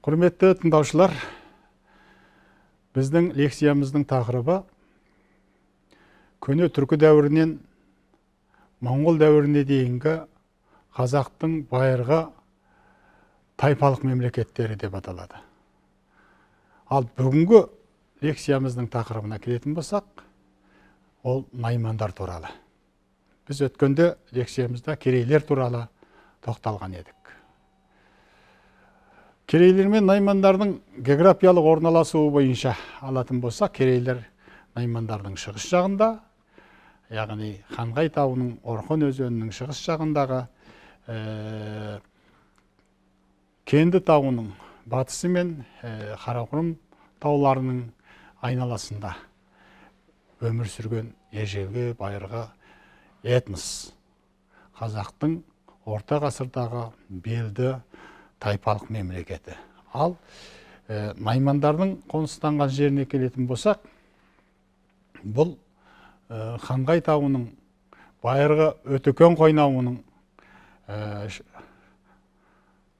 құрметті тыңдаушылар біздің лекциямыздың тақырыбы көне түркі дәуірінен моңғол дәуіріне дейінгі қазақтың байырғы тайпалық мемлекеттері деп аталады ал бүгінгі лекциямыздың тақырыбына келетін болсақ ол наймандар туралы біз өткенде лекциямызда керейлер туралы тоқталған едік керейлер мен наймандардың географиялық орналасуы бойынша алатын болса керейлер наймандардың шығыс жағында яғни ханғай тауының орхон өзенінің шығыс жағындағы ә, кенді тауының батысы мен ә, қарақұрым тауларының айналасында өмір сүрген ежелгі байырғы этнос қазақтың орта ғасырдағы белді тайпалық мемлекеті ал ә, наймандардың қоныстанған жеріне келетін болсақ бұл ә, тауының байырғы өтөкен қойнауының э,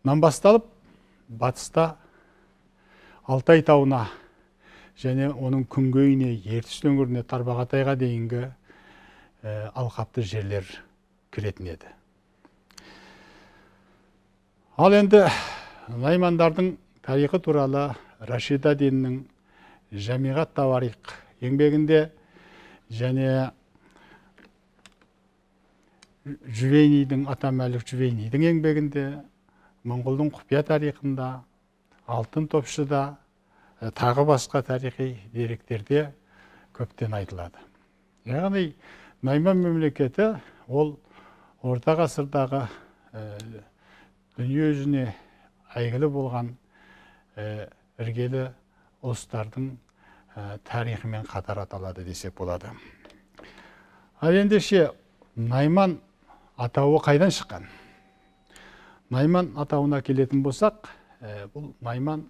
нан басталып батыста алтай тауына және оның күнгейіне ертіс өңіріне тарбағатайға дейінгі алқапты жерлер кіретін ал енді наймандардың тарихы туралы рашида диннің жамиғат тауарих еңбегінде және атам атамәлік жүвейнидің еңбегінде моңғолдың құпия тарихында алтын топшыда тағы басқа тарихи деректерде көптен айтылады яғни найман мемлекеті ол орта ғасырдағы жүзіне әйгілі болған іргелі ұлыстардың тарихымен қатар аталады десек болады ал ендеше найман атауы қайдан шыққан найман атауына келетін болсақ бұл найман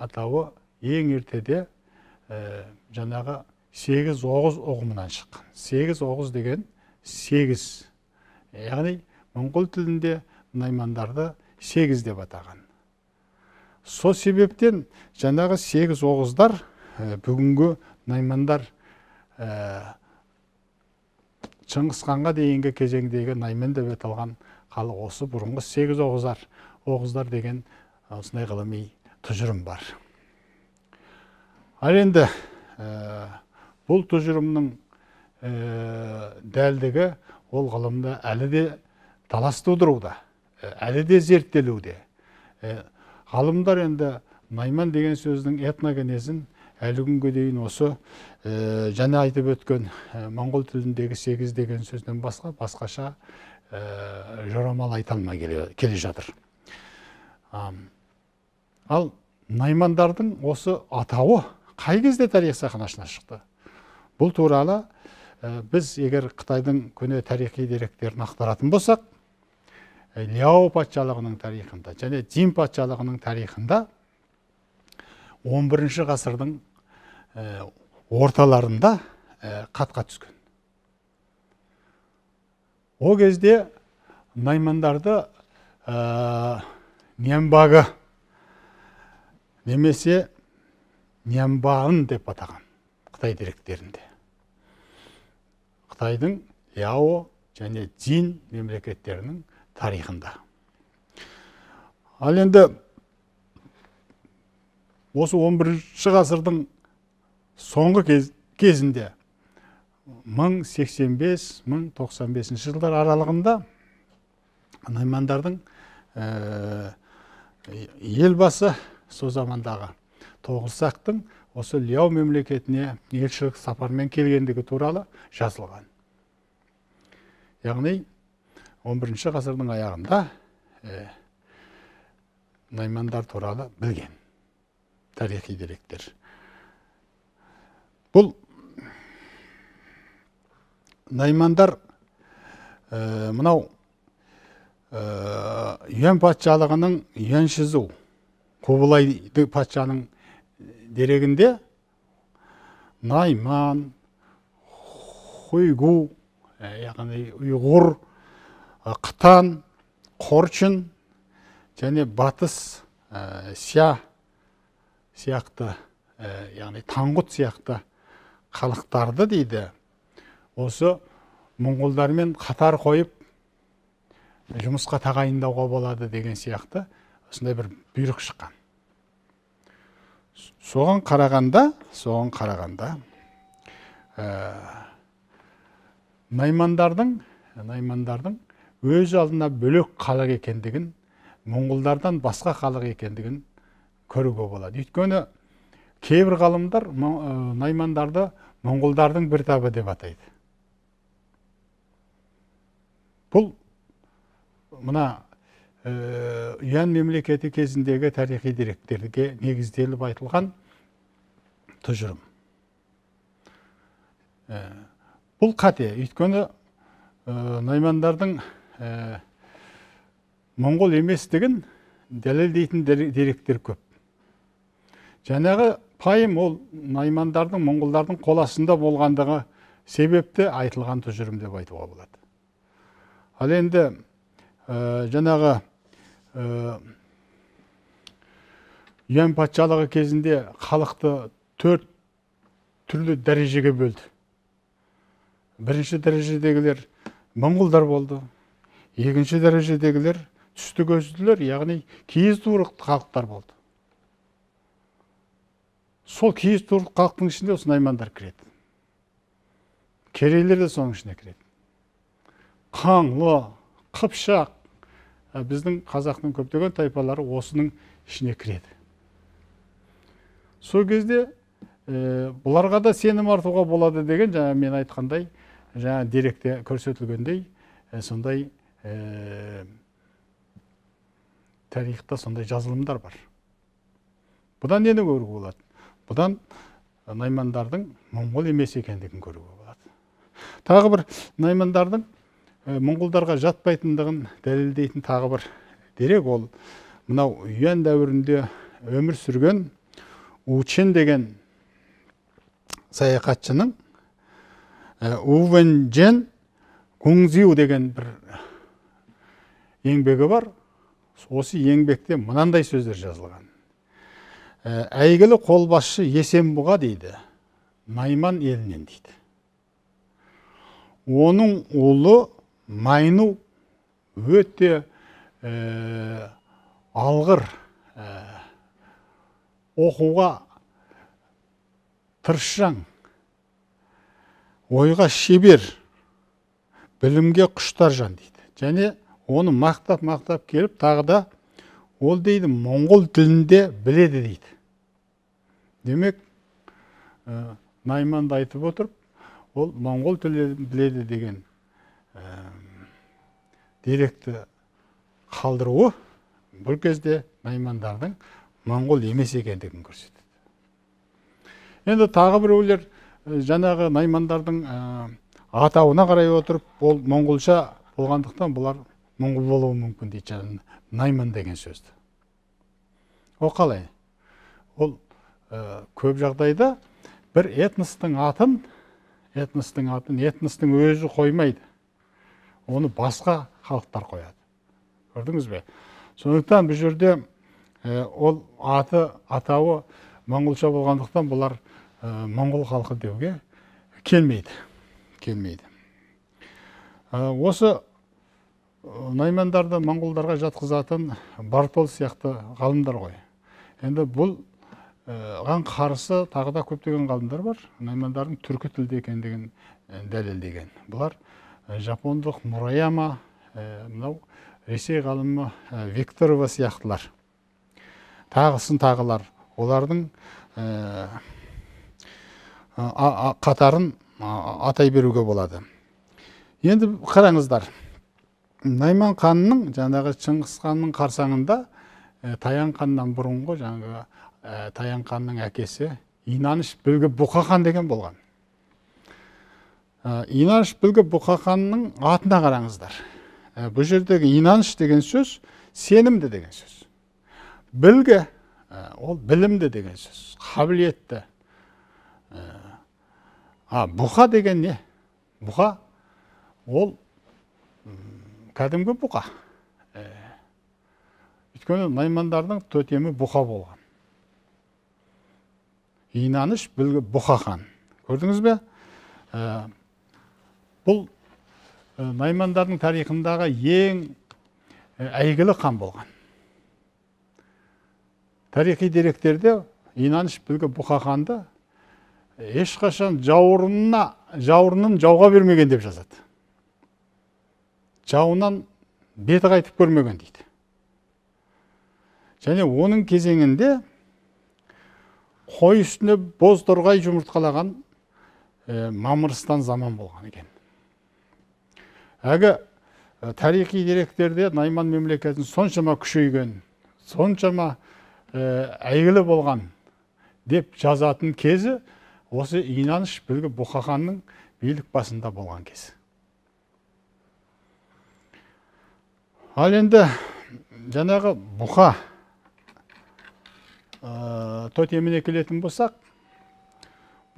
атауы ең ертеде жаңағы сегіз оғыз ұғымынан шыққан сегіз оғыз деген сегіз яғни моңғол тілінде наймандарды сегіз деп атаған сол себептен жаңағы сегіз оғыздар ә, бүгінгі наймандар ә, шыңғыс ханға дейінгі кезеңдегі найман деп аталған халық осы бұрынғы сегіз оғыздар оғыздар деген осындай ғылыми тұжырым бар ал енді ә, бұл тұжырымның ә, дәлдігі ол ғылымда әлі де талас тудыруда әлі де зерттелуде ғалымдар енді найман деген сөздің этногенезін әлі күнге дейін осы және айтып өткен ә, моңғол тіліндегі сегіз деген сөзден басқа басқаша жорамал айта алмай келе, жатыр ал наймандардың осы атауы қай кезде тарих сахнасына шықты бұл туралы біз егер қытайдың көне тарихи деректерін ақтаратын болсақ ляо патшалығының тарихында және дзин патшалығының тарихында 11 ғасырдың орталарында қатқа түскен ол кезде наймандарды ә, немесе нембағын деп атаған қытай деректерінде қытайдың ляо және дзин мемлекеттерінің тарихында ал енді осы 11 ғасырдың соңғы кезінде 1085-1095 жылдар аралығында наймандардың э, елбасы сол замандағы тоғызсақтың осы ляу мемлекетіне елшілік сапармен келгендігі туралы жазылған яғни 11 ғасырдың аяғында наймандар туралы білген тарихи деректер бұл наймандар мынау ә, патшалығының юен шизу патшаның дерегінде найман хуйгу яғни ұйғыр қытан қорчын, және батыс ә, ся сияқты ә, яғни таңғұт сияқты халықтарды дейді осы мұңғолдармен қатар қойып жұмысқа тағайындауға болады деген сияқты осындай бір бұйрық шыққан соған қарағанда соған қарағанда наймандардың наймандардың өз алдына бөлек халық екендігін моңғолдардан басқа халық екендігін көруге болады өйткені кейбір ғалымдар ә, наймандарды моңғолдардың бір табы деп атайды бұл мына ұян ә, мемлекеті кезіндегі тарихи деректерге негізделіп айтылған тұжырым ә, бұл қате өйткені наймандардың ә, э, моңғол еместігін дәлелдейтін деректер көп жаңағы пайым ол наймандардың моңғолдардың қоласында болғандығы себепті айтылған тұжырым деп айтуға болады ал енді ә, жаңағы ә, патшалығы кезінде халықты төрт түрлі дәрежеге бөлді бірінші дәрежедегілер моңғолдар болды екінші дәрежедегілер түсті көзділер яғни киіз туырлықты халықтар болды сол киіз туырлық халықтың ішінде осы наймандар кіреді керейлер де соның ішіне кіреді қаңлы қыпшақ біздің қазақтың көптеген тайпалары осының ішіне кіреді сол кезде ә, бұларға да сенім артуға болады деген жаңа мен айтқандай жаңа деректе көрсетілгендей э, сондай тарихта сондай жазылымдар бар бұдан нені көруге болады бұдан наймандардың моңғол емес екендігін көруге болады тағы бір наймандардың ә, моңғолдарға жатпайтындығын дәлелдейтін тағы бір дерек ол мынау юан дәуірінде өмір сүрген учен деген саяхатшының жен гуңзиу деген бір еңбегі бар осы еңбекте мынандай сөздер жазылған ә, әйгілі қолбасшы есенбұға дейді найман елінен дейді оның ұлы майну өте ә, алғыр ә, оқуға тырысжаң ойға шебер білімге құштар жан дейді және оны мақтап мақтап келіп тағы да ол дейді моңғол тілінде біледі дейді демек ә, найманды айтып отырып ол моңғол тілін біледі деген ә, деректі қалдыруы бұл кезде наймандардың моңғол емес екендігін көрсетеді енді тағы біреулер жаңағы наймандардың атауына қарай отырып ол моңғолша болғандықтан бұлар мұңғыл болуы мүмкін дейді найман деген сөзді ол қалай ол көп жағдайда бір этностың атын этностың атын этностың өзі қоймайды оны басқа халықтар қояды көрдіңіз бе сондықтан бұл жерде ол аты атауы моңғолша болғандықтан бұлар ә, моңғол халқы деуге келмейді келмейді осы наймандарды моңғолдарға жатқызатын бартол сияқты ғалымдар ғой енді бұл э, ған қарсы тағы да көптеген ғалымдар бар наймандардың түркі тілді екендігін э, дәлелдеген бұлар э, жапондық мураяма мынау ресей ғалымы викторова сияқтылар тағысын тағылар олардың қатарын атай беруге болады енді қараңыздар найман ханның жаңағы шыңғыс ханның қарсаңында ә, э, таян ханнан бұрынғы жаңағы ә, э, таян ханның әкесі инаныш білгі бұқа хан деген болған э, инаныш білгі бұқа ханның атына қараңыздар бұл жердегі инаныш деген сөз сенімді деген сөз білгі ол білімді деген сөз қабілетті а бұқа деген не бұқа ол кәдімгі бұқа өйткені наймандардың тотемі бұқа болған инаныш білгі бұқа хан көрдіңіз бе бұл наймандардың тарихындағы ең әйгілі хан болған тарихи деректерде инаныш білгі бұқа ханды ешқашан жауырынына жауырынын жауға бермеген деп жазады жауынан беті қайтып көрмеген дейді және оның кезеңінде қой үстіне бозторғай жұмыртқалаған э, мамырыстан мамырстан заман болған екен Әгі э, тарихи деректерде найман мемлекетін соншама күшейген соншама ә, әйгілі болған деп жазатын кезі осы инаныш білгі бұқаханның билік басында болған кезі ал енді жаңағы бұқа ә, тотеміне келетін болсақ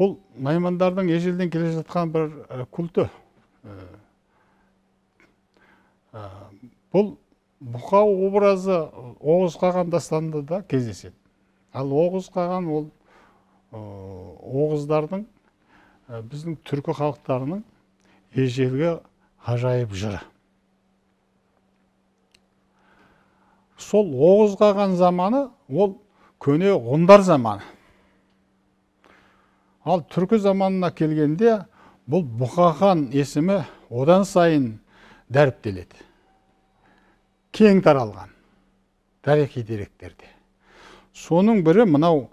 бұл наймандардың ежелден келе жатқан бір күлті. ә, бұл бұқа образы оғыз қаған дастанында да кездеседі ал оғыз қаған ол оғыздардың біздің түркі халықтарының ежелгі ғажайып жыры сол оғыз қаған заманы ол көне ғұндар заманы ал түркі заманына келгенде бұл бұқахан есімі одан сайын дәріптеледі кең таралған тарихи деректерде соның бірі мынау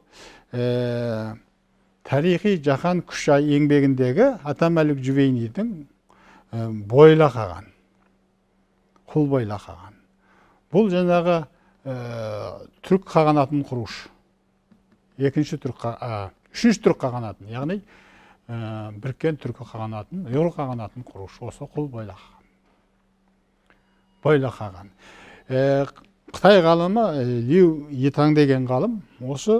ә, тарихи жаһан күшай еңбегіндегі атамәлік жүвейнидің ә, э, бойлақаған қаған бұл жаңағы ә, түрік қағанатын құрушы екінші түрік ә, үшінші түрік қағанатын яғни ә, біріккен түркі қағанатын ұйғыр қағанатын құрушы осы құл бойла қаған бойла қаған ә, э, қытай ғалымы лиу етаң деген ғалым осы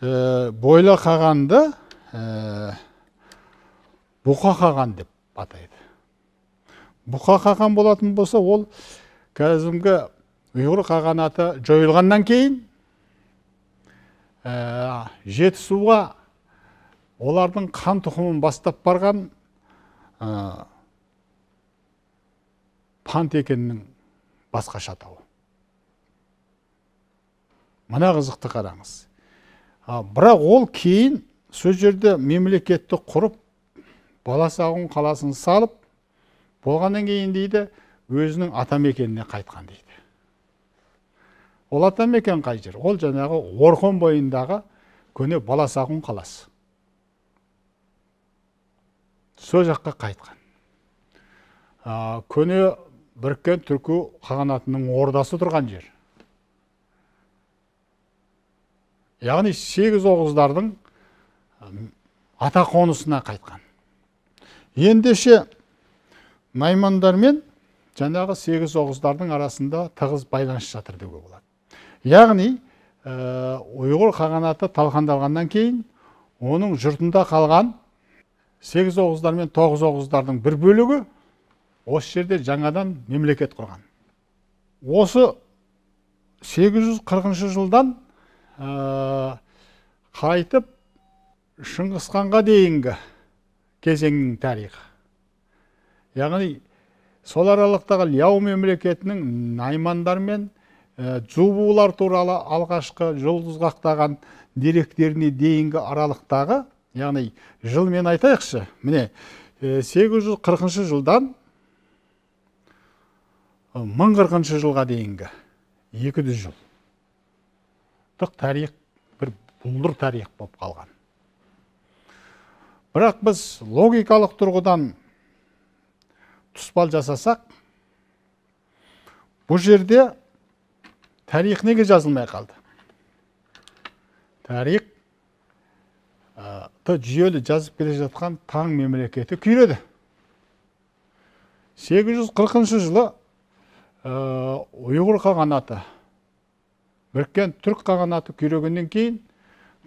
ә, бойла қағанды ә, бұқа қаған деп атайды бұқа қаған болатын болса ол кәдімгі ұйғыр қағанаты жойылғаннан кейін ә, жетісуға олардың қан тұқымын бастап барған ә, пант пантекеннің басқаша атауы мына қызықты қараңыз бірақ ол кейін сол жерде мемлекетті құрып баласағұн қаласын салып болғаннан кейін дейді өзінің атамекеніне қайтқан дейді ол ата мекен қай жер ол жаңағы орхон бойындағы көне баласағұн қаласы сол жаққа қайтқан ә, көне біріккен түркі қағанатының ордасы тұрған жер яғни сегіз оғыздардың ата қонысына қайтқан ендеше наймандармен мен жаңағы сегіз оғыздардың арасында тығыз байланыс жатыр деуге болады яғни ә, ұйғыр қағанаты талқандалғаннан кейін оның жұртында қалған сегіз оғыздар мен тоғыз оғыздардың бір бөлігі осы жерде жаңадан мемлекет құрған осы 840 жылдан қайтып шыңғысқанға дейінгі кезеңнің тарихы яғни сол аралықтағы ляу мемлекетінің наймандар мен жубулар э, туралы алғашқы жұлдызғақтаған деректеріне дейінгі аралықтағы яғни жылмен айтайықшы міне 840 э, жылдан 1040 э, жылға дейінгі 200 жылдық тарих бір бұлдыр тарих болып қалған бірақ біз логикалық тұрғыдан тұспал жасасақ бұл жерде тарих неге жазылмай қалды тарих жүйелі жазып келе жатқан таң мемлекеті күйреді 840 жылы ұйғыр қағанаты біріккен түрік қағанаты күйрегеннен кейін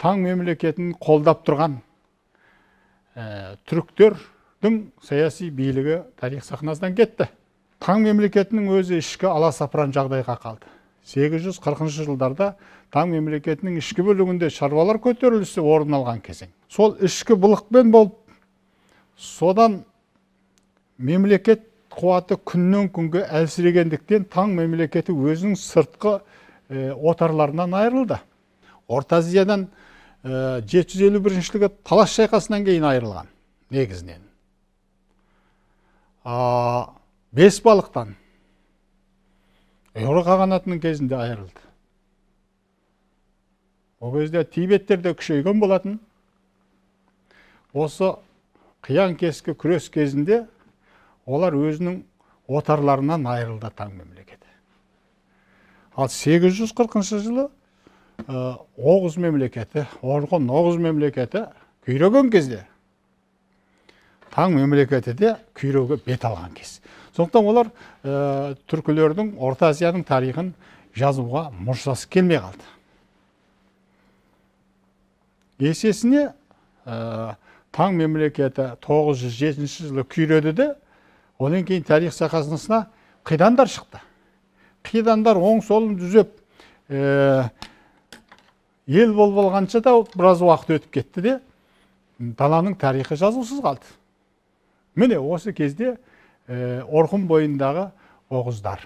таң мемлекетін қолдап тұрған түріктердің саяси билігі тарих сахнасынан кетті таң мемлекетінің өзі ішкі аласапыран жағдайға қалды 840 жылдарда таң мемлекетінің ішкі бөлігінде шаруалар көтерілісі орын алған кезең сол ішкі былықпен болып содан мемлекет қуаты күннен күнгі әлсірегендіктен таң мемлекеті өзінің сыртқы отарларынан айырылды орта азиядан 751 жылғы талас шайқасынан кейін айырылған негізінен бес балықтан еуро қағанатының кезінде айырылды ол кезде тибеттер де күшейген болатын осы қиян кескі күрес кезінде олар өзінің отарларынан айырылды таң мемлекеті. ал 840 жылы ә, оғыз мемлекеті орғын оғыз мемлекеті күйреген кезде таң мемлекеті де күйреуге бет алған кез сондықтан олар э, түркілердің орта азияның тарихын жазуға мұршасы келмей қалды есесіне э, таң мемлекеті 907 жылы күйреді де одан кейін тарих сахасына қидандар шықты қидандар оң солын түзеп э, ел болып алғанша да біраз уақыт өтіп кетті де даланың тарихы жазусыз қалды міне осы кезде Орқын бойындағы оғыздар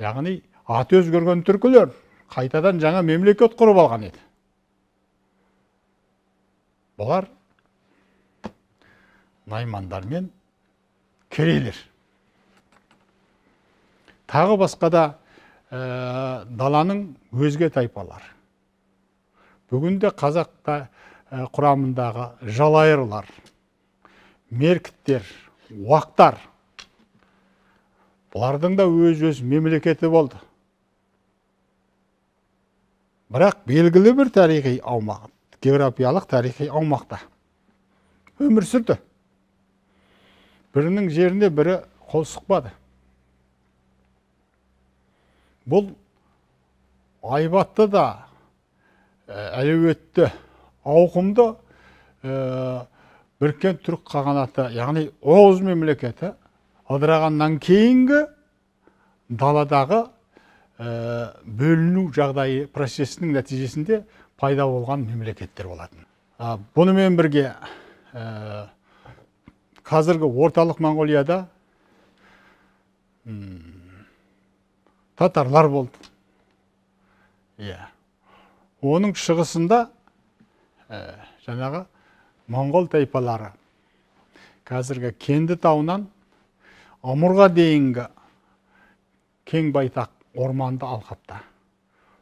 яғни аты өзгерген түркілер қайтадан жаңа мемлекет құрып алған еді бұлар наймандар мен керейлер тағы басқа да даланың өзге тайпалар. бүгінде қазақта құрамындағы жалайырлар меркіттер уақтар бұлардың да өз өз мемлекеті болды бірақ белгілі бір тарихи аумақ географиялық тарихи аумақта өмір сүрді бірінің жерінде бірі қол сұқпады бұл айбатты да ә, әлеуетті ауқымды ә, біріккен түрік қағанаты яғни оғыз мемлекеті ыдырағаннан кейінгі даладағы ә, бөліну жағдайы процесінің нәтижесінде пайда болған мемлекеттер болатын ә, бұнымен бірге ә, қазіргі орталық моңғолияда татарлар болды иә оның шығысында ә, жаңағы моңғол тайпалары қазіргі кенді тауынан ымырға дейінгі кең байтақ орманды алқапта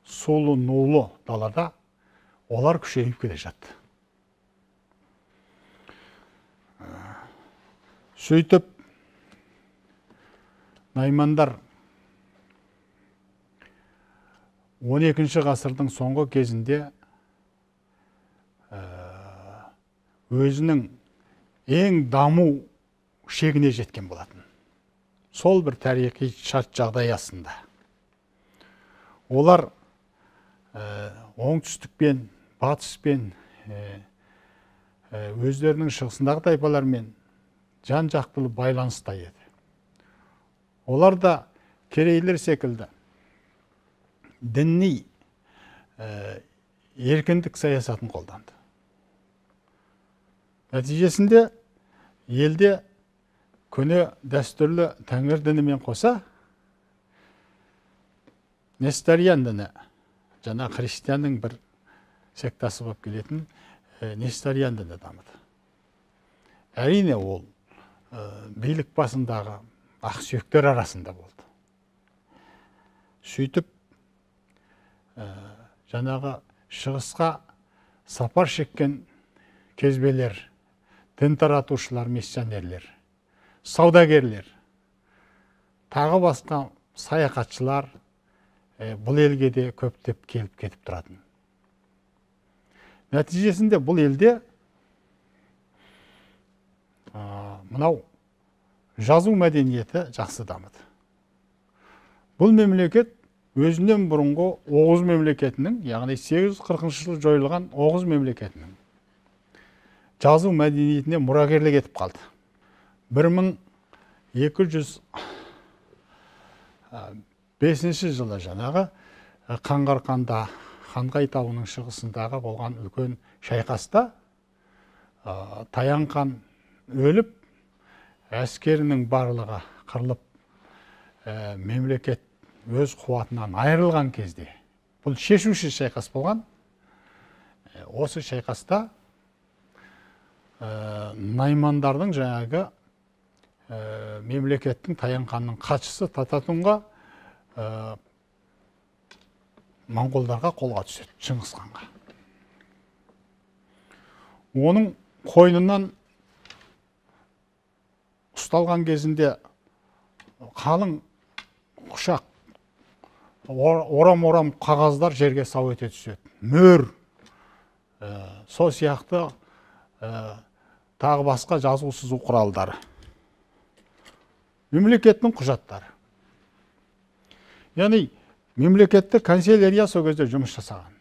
сулы нулы далада олар күшейіп келе жатты ә, сөйтіп наймандар 12 ғасырдың соңғы кезінде өзінің ең даму шегіне жеткен болатын сол бір тарихи шарт жағдай астында олар ә, оңтүстікпен батыспен ә, ә өздерінің шығысындағы тайпалармен жан жақтылы байланыста еді олар да керейлер секілді діни ә, еркіндік саясатын қолданды нәтижесінде елде көне дәстүрлі тәңір дінімен қоса нестариян діні жаңа христианның бір сектасы болып келетін ә, нестариян діні дамыды әрине ол ә, билік басындағы ақсүйектер арасында болды сөйтіп ә, жаңағы шығысқа сапар шеккен кезбелер дін таратушылар миссионерлер саудагерлер тағы басқа саяхатшылар э, бұл елге де көптеп келіп кетіп тұратын нәтижесінде бұл елде мынау жазу мәдениеті жақсы дамыды бұл мемлекет өзінен бұрынғы оғыз мемлекетінің яғни 840 жылы жойылған оғыз мемлекетінің жазу мәдениетіне мұрагерлік етіп қалды 1205 жылы жаңағы қанғарқанда қанғай тауының шығысындағы болған үлкен шайқаста таянқан өліп әскерінің барлығы қырылып мемлекет өз қуатынан айырылған кезде бұл шешуші шайқас болған осы шайқаста ә, наймандардың жаңағы ә, мемлекеттің ханның хатшысы тататунға ә, э, моңғолдарға қолға түседі шыңғыс ханға оның қойнынан ұсталған кезінде қалың құшақ орам орам қағаздар жерге сау ете түседі мөр ә, сол сияқты Э, тағы басқа жазу сызу құралдары мемлекеттің құжаттары яғни мемлекеттік канцелярия сол кезде жұмыс жасаған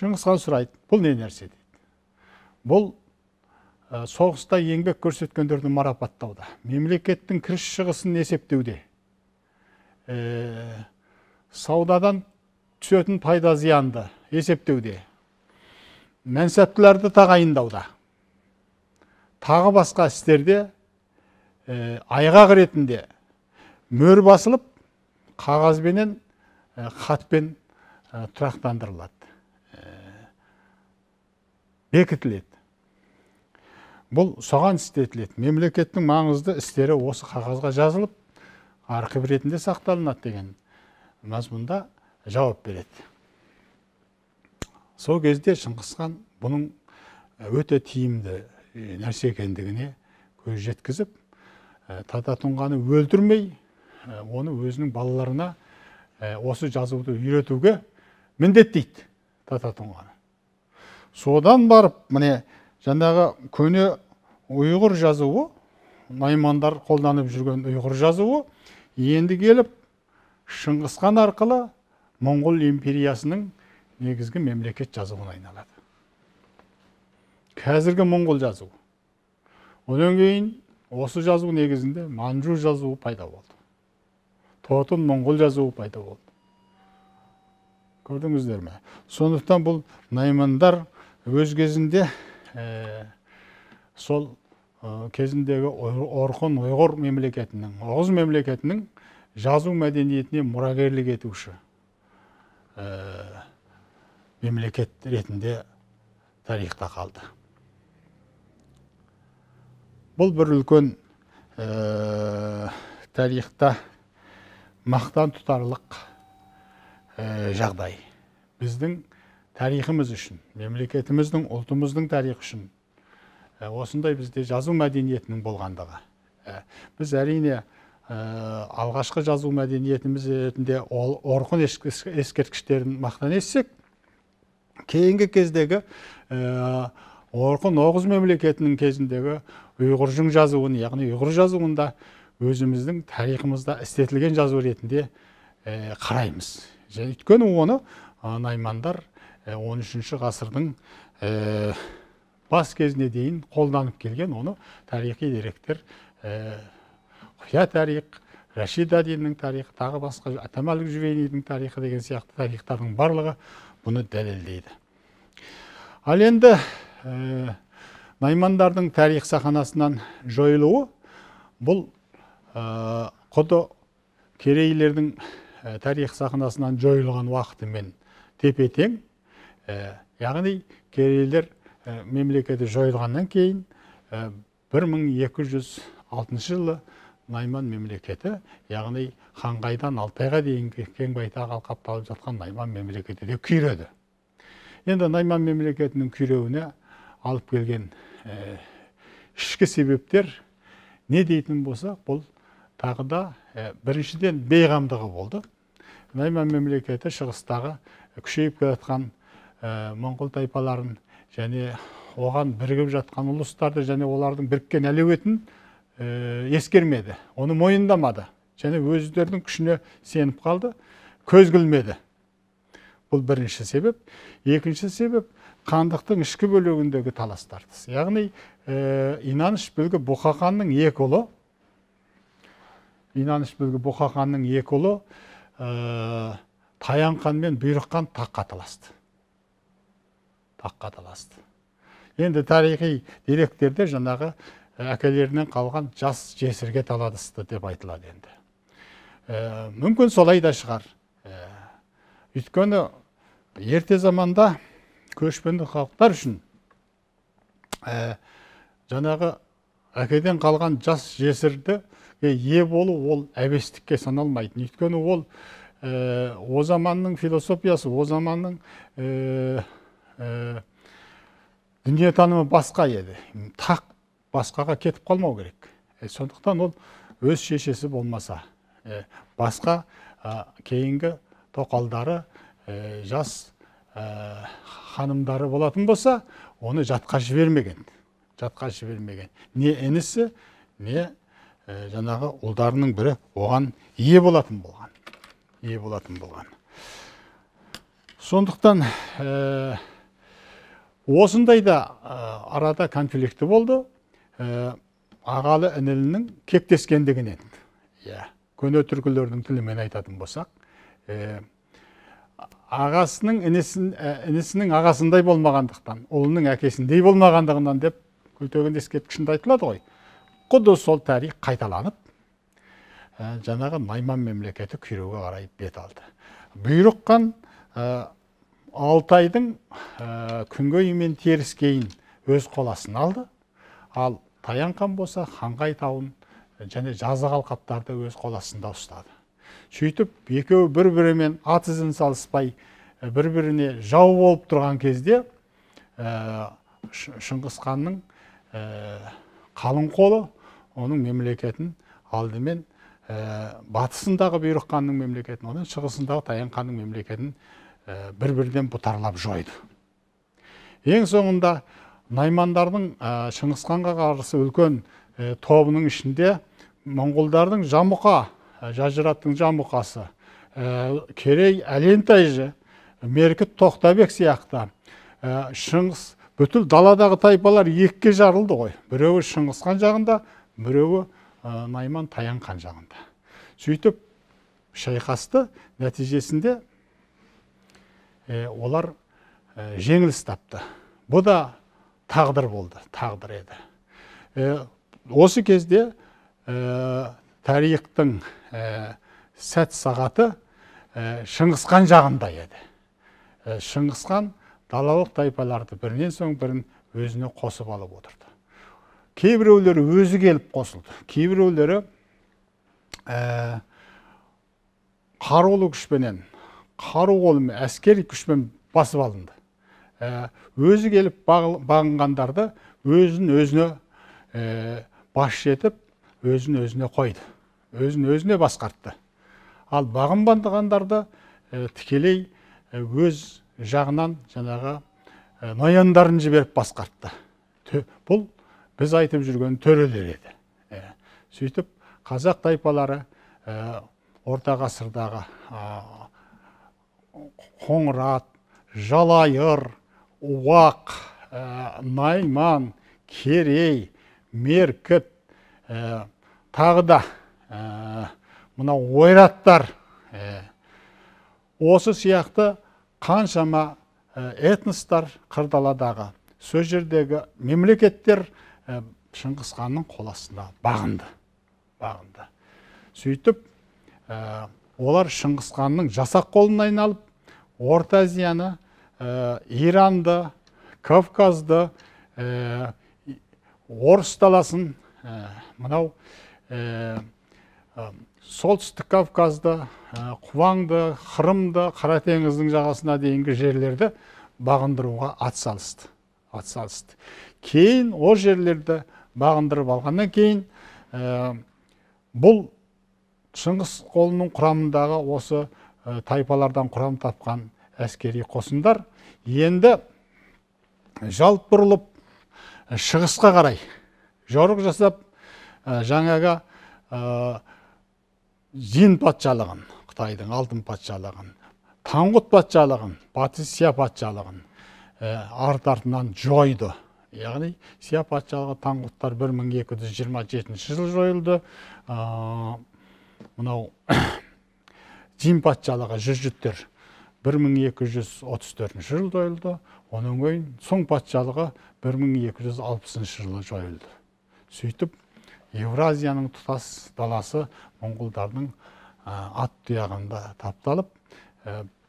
шыңғысхан сұрайды бұл не нәрсе дейді бұл ә, соғыста еңбек көрсеткендерді марапаттауда мемлекеттің кіріс шығысын есептеуде ә, саудадан түсетін пайда зиянды есептеуде мәнсәптілерді тағайындауда тағы басқа істерде ә, айғақ ретінде мөр басылып қағазбенен ә, хатпен ә, тұрақтандырылады бекітіледі бұл соған істетіледі мемлекеттің маңызды істері осы қағазға жазылып архив ретінде сақталынады деген мазмұнда жауап береді сол кезде шыңғыс хан бұның өте тиімді нәрсе екендігіне көз жеткізіп Тататунғаны өлтірмей оны өзінің балаларына осы жазуды үйретуге міндеттейді Тататунғаны. содан барып міне жаңағы көне ұйғыр жазуы наймандар қолданып жүрген ұйғыр жазуы енді келіп шыңғыс хан арқылы моңғол империясының негізгі мемлекет жазуына айналады қазіргі моңғол жазуы одан кейін осы жазу негізінде манжу жазуы пайда болды тотын моңғол жазуы пайда болды көрдіңіздер ме сондықтан бұл наймандар өз кезінде ә, сол э, кезіндегі орхон ұйғыр мемлекетінің оғыз мемлекетінің жазу мәдениетіне мұрагерлік етуші үші. Э, мемлекет ретінде тарихта қалды бұл бір үлкен ә, тарихта мақтан тұтарлық э, жағдай біздің тарихымыз үшін мемлекетіміздің ұлтымыздың тарихы үшін э, осындай бізде жазу мәдениетінің болғандығы ә, біз әрине ә, алғашқы жазу мәдениетіміз ретінде орқын ескерткіштерін мақтан етсек кейінгі кездегі э, орқын оғыз мемлекетінің кезіндегі ұйғыржың жазуын яғни ұйғыр жазуында өзіміздің тарихымызда істетілген жазу ретінде э, қараймыз және өйткені оны наймандар 13 э, ғасырдың ә, бас кезіне дейін қолданып келген оны тарихи деректер Құя тарих Рашид әдиннің тарихы тағы басқа атамәлік жүвейнидің тарихы деген сияқты тарихтардың барлығы бұны дәлелдейді ал енді наймандардың тарих саханасынан жойылуы бұл ә, құды керейлердің тарих сахнасынан жойылған уақытымен тепе тең яғни керейлер мемлекеті жойылғаннан кейін 1206 жылы найман мемлекеті яғни ханғайдан алтайға дейінгі кең байтақ алқапты жатқан найман мемлекеті де күйреді енді найман мемлекетінің күйреуіне алып келген ә, ішкі себептер не дейтін болсақ бұл тағы да ә, біріншіден бейғамдығы болды найман мемлекеті шығыстағы күшейіп келе жатқан ә, моңғол тайпаларын және оған бірігіп жатқан ұлыстарды және олардың біріккен әлеуетін ескермеді оны мойындамады және өздерінің күшіне сеніп қалды көзгілмеді. бұл бірінші себеп екінші себеп қандықтың ішкі бөлігіндегі талас тартыс яғни инаныш білгі бұқа ханның екі ұлы инаныш білгі бұқа ханның екі ұлы ә, мен бұйрық таққа таласты таққа таласты енді тарихи деректерде жаңағы әкелерінен қалған жас жесірге таладысты деп айтылады енді ә, мүмкін солай да шығар ә, ерте заманда көшпенді халықтар үшін жанағы ә, жаңағы әкеден қалған жас жесірді ие болу ол әбестікке саналмайтын өйткені ол ә, о заманның философиясы о заманның дүниетанымы басқа еді тақ басқаға кетіп қалмау керек сондықтан ол өз шешесі болмаса басқа кейінгі тоқалдары жас ханымдары болатын болса оны жатқа жібермеген жатқа жібермеген не інісі не жаңағы ұлдарының бірі оған ие болатын болған ие болатын болған сондықтан осындай да арада конфликті болды ағалы інілінің кектескендігінен иә көне түркілердің тілімен айтатын болсақ ағасының інісін, інісінің ағасындай болмағандықтан олының әкесіндей болмағандығынан деп күлтөген ескерткішінде айтылады ғой құдды сол тарих қайталанып жанағы жаңағы найман мемлекеті күйреуге қарай бет алды Бұйрыққан алтайдың күнгейі мен теріскейін өз қоласын алды ал таянқан болса ханғай тауын э, және жазық алқаптарды өз қол ұстады сөйтіп екеуі бір бірімен ат ізін салыспай э, бір біріне жау болып тұрған кезде э, шыңғысханның шыңғыс қалың қолы оның мемлекетін алдымен батысындағы бұйрық ханның мемлекетін одан шығысындағы таян ханның мемлекетін бір бірден бұтарлап жойды ең соңында наймандардың шыңғыс ханға қарсы үлкен тобының ішінде моңғолдардың жамұқа жажыраттың жамұқасы керей әлентайжы меркіт тоқтабек сияқты шыңғыс бүтіл даладағы тайпалар екіге жарылды ғой біреуі шыңғыс жағында біреуі найман таян хан жағында сөйтіп шайқасты нәтижесінде олар жеңіліс тапты бұ да тағдыр болды тағдыр еді осы кезде тарихтың сәт сағаты шыңғысқан жағында еді Шыңғысқан шыңғысхан далалық тайпаларды бірінен соң бірін өзіне қосып алып отырды кейбіреулері өзі келіп қосылды кейбіреулері ә, қарулы күшпенен қару қолымен әскери күшпен басып алынды Ә, өзі келіп бағынғандарды өзін өзіне ә, басшы етіп өзін өзіне қойды өзін өзіне басқартты ал бағынбандығандарды ә, тікелей өз жағынан жаңағы нояндарын жіберіп басқартты бұл біз айтып жүрген төрелер еді сөйтіп қазақ тайпалары орта ғасырдағы қоңырат жалайыр уақ ә, найман керей меркіт ә, тағы э, ойраттар осы сияқты қаншама этностар қырдаладағы сол жердегі мемлекеттер шыңғыс ханның қол бағынды бағынды сөйтіп олар шыңғысқанның жасақ қолына айналып орта азияны иранда кавказда орыс даласын мынау солтүстік кавказда қуаңды қырымды қара теңіздің жағасына дейінгі жерлерді бағындыруға атсалысты атсалысты кейін о жерлерді бағындырып алғаннан кейін бұл шыңғыс қолының құрамындағы осы э, тайпалардан құрам тапқан әскери қосындар енді жалт бұрылып э, шығысқа қарай жорық жасап э, жаңағы ә, зин патшалығын қытайдың алтын патшалығын таңғұт патшалығын батыс сия патшалығын ә, арт артынан жойды яғни сия патшалығы таңғұттар 1227 жылы жойылды мынау зин патшалығы жүзжүттер 1234 мың ойылды, оның жылы жойылды кейін соң патшалығы 1260 мың жылы жойылды сөйтіп евразияның тұтас даласы моңғолдардың ат тұяғында тапталып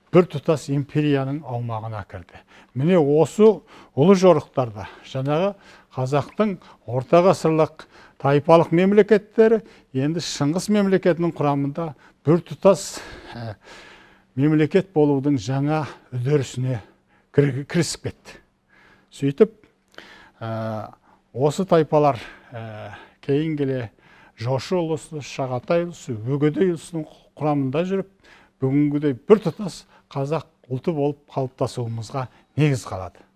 бір тұтас империяның аумағына кірді міне осы ұлы жорықтарда жаңағы қазақтың орта ғасырлық тайпалық мемлекеттері енді шыңғыс мемлекетінің құрамында бір біртұтас мемлекет болудың жаңа үдерісіне кірісіп кетті сөйтіп осы тайпалар ә, кейін келе жошы ұлысы шағатай ұлысы бөгедей ұлысының құрамында жүріп бүгінгідей тұтас қазақ ұлты болып қалыптасуымызға негіз қалады